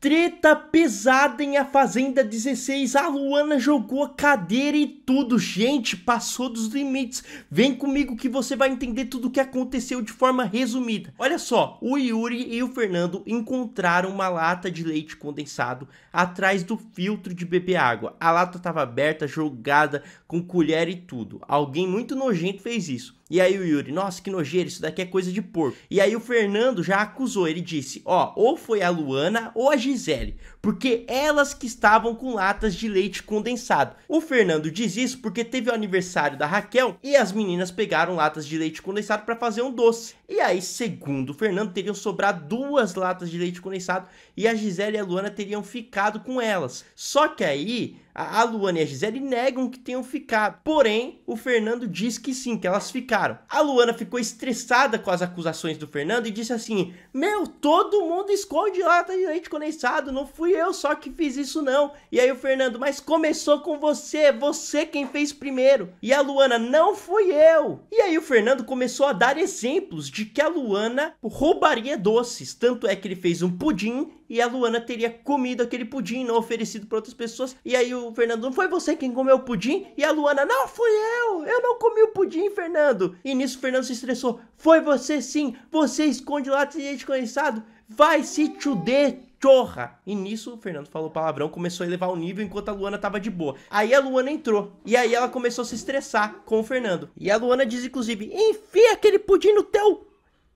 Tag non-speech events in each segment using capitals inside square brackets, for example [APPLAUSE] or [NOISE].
Treta pesada em A Fazenda 16. A Luana jogou a cadeira e tudo. Gente, passou dos limites. Vem comigo que você vai entender tudo o que aconteceu de forma resumida. Olha só, o Yuri e o Fernando encontraram uma lata de leite condensado atrás do filtro de beber água. A lata estava aberta, jogada, com colher e tudo. Alguém muito nojento fez isso. E aí o Yuri, nossa, que nojeira, isso daqui é coisa de porco. E aí o Fernando já acusou, ele disse, ó, ou foi a Luana ou a Gisele, porque elas que estavam com latas de leite condensado. O Fernando diz isso porque teve o aniversário da Raquel e as meninas pegaram latas de leite condensado para fazer um doce. E aí, segundo o Fernando, teriam sobrado duas latas de leite condensado e a Gisele e a Luana teriam ficado com elas. Só que aí a Luana e a Gisele negam que tenham ficado. Porém, o Fernando diz que sim, que elas ficaram comentaram. A Luana ficou estressada com as acusações do Fernando e disse assim: Meu, todo mundo esconde lata tá de leite condensado, não fui eu só que fiz isso, não. E aí o Fernando, mas começou com você, você quem fez primeiro. E a Luana, não fui eu. E aí o Fernando começou a dar exemplos de que a Luana roubaria doces. Tanto é que ele fez um pudim e a Luana teria comido aquele pudim, não oferecido para outras pessoas. E aí o Fernando, não foi você quem comeu o pudim? E a Luana, não fui eu, eu não comi o pudim, Fernando. E nisso Fernando se estressou. Foi você sim, você esconde lá gente condensado. Vai se chuder, chorra. E nisso, o Fernando falou palavrão, começou a elevar o nível enquanto a Luana tava de boa. Aí a Luana entrou. E aí ela começou a se estressar com o Fernando. E a Luana diz, inclusive, enfia aquele pudim no teu.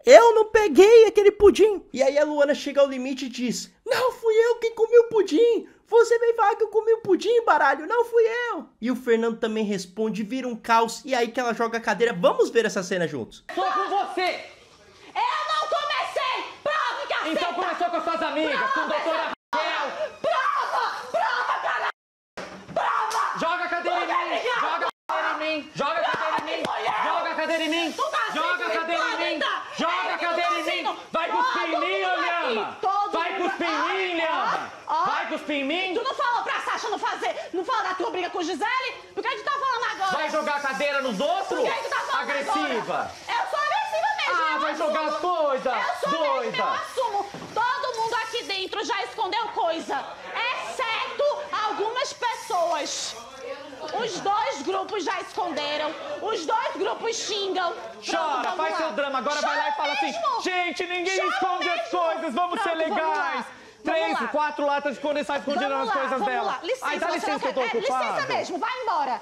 Eu não peguei aquele pudim. E aí a Luana chega ao limite e diz, não fui eu que comi o pudim. Você vem falar que eu comi o um pudim, baralho? Não fui eu! E o Fernando também responde, vira um caos, e aí que ela joga a cadeira. Vamos ver essa cena juntos. Sou com você! Eu não comecei! Prova, caceta! Então começou com as suas amigas, prova, com a doutora Raquel! Prova! Prova, caralho! Prova! Joga a cadeira em mim! Joga a cadeira em mim! Joga a cadeira em mim! Joga a cadeira em mim! Tá joga a cadeira em mim! Joga a é, cadeira tá em mim! Vai cuspir em mim ou cuspir em mim? Tu não falou pra Sasha não fazer, não falou da tua briga com o Gisele? Por que tu tá falando agora? Vai jogar cadeira nos outros? Por que tu tá falando Agressiva. Agora? Eu sou agressiva mesmo, Ah, vai assumo. jogar as coisas, Eu sou doida. mesmo, eu assumo. Todo mundo aqui dentro já escondeu coisa, exceto algumas pessoas. Os dois grupos já esconderam. Os dois grupos xingam. Chora, Pronto, faz lá. seu drama. Agora Chora vai lá e fala assim, mesmo. assim: gente, ninguém Chora esconde mesmo. as coisas, vamos Pronto, ser legais. Vamos quatro, quatro latas de condensado escondidas nas coisas vamos dela. Lá. Licença, Ai, dá licença que eu tô é, licença mesmo, vai embora.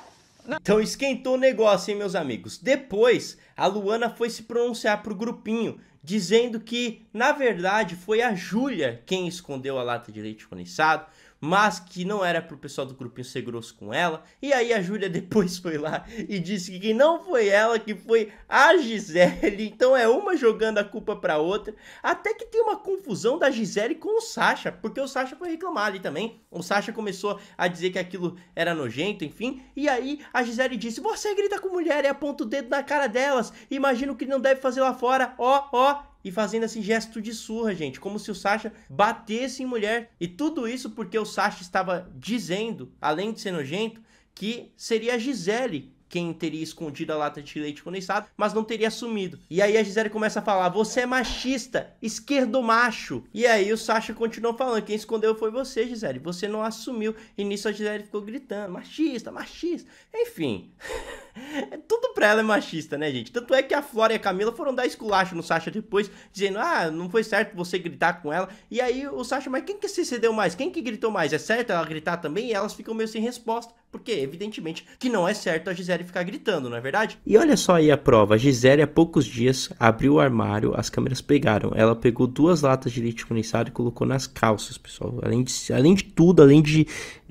Então esquentou o negócio, hein, meus amigos? Depois, a Luana foi se pronunciar pro grupinho, dizendo que, na verdade, foi a Júlia quem escondeu a lata de leite condensado, mas que não era pro pessoal do grupinho ser grosso com ela. E aí a Júlia [LAUGHS] depois foi lá e disse que não foi ela, que foi a Gisele. Então é uma jogando a culpa pra outra. Até que tem uma confusão da Gisele com o Sasha, porque o Sasha foi reclamar ali também. O Sasha começou a dizer que aquilo era nojento, enfim. E aí a Gisele disse: Você grita com mulher e aponta o dedo na cara delas. Imagino que não deve fazer lá fora. Ó, oh, ó. Oh e fazendo esse gesto de surra, gente, como se o Sasha batesse em mulher. E tudo isso porque o Sasha estava dizendo, além de ser nojento, que seria a Gisele quem teria escondido a lata de leite condensado, mas não teria assumido. E aí a Gisele começa a falar: "Você é machista, esquerdo macho". E aí o Sasha continuou falando: "Quem escondeu foi você, Gisele. Você não assumiu". E nisso a Gisele ficou gritando: "Machista, machista". Enfim. [LAUGHS] É pra ela é machista, né, gente? Tanto é que a Flora e a Camila foram dar esculacho no Sasha depois, dizendo, ah, não foi certo você gritar com ela. E aí o Sasha, mas quem que se cedeu mais? Quem que gritou mais? É certo ela gritar também? E elas ficam meio sem resposta. Porque, evidentemente, que não é certo a Gisele ficar gritando, não é verdade? E olha só aí a prova. A Gisele, há poucos dias, abriu o armário, as câmeras pegaram. Ela pegou duas latas de leite condensado e colocou nas calças, pessoal. Além de, além de tudo, além de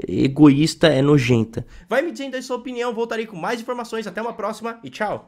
egoísta, é nojenta. Vai me dizendo aí sua opinião. Voltarei com mais informações. Até uma próxima e tchau.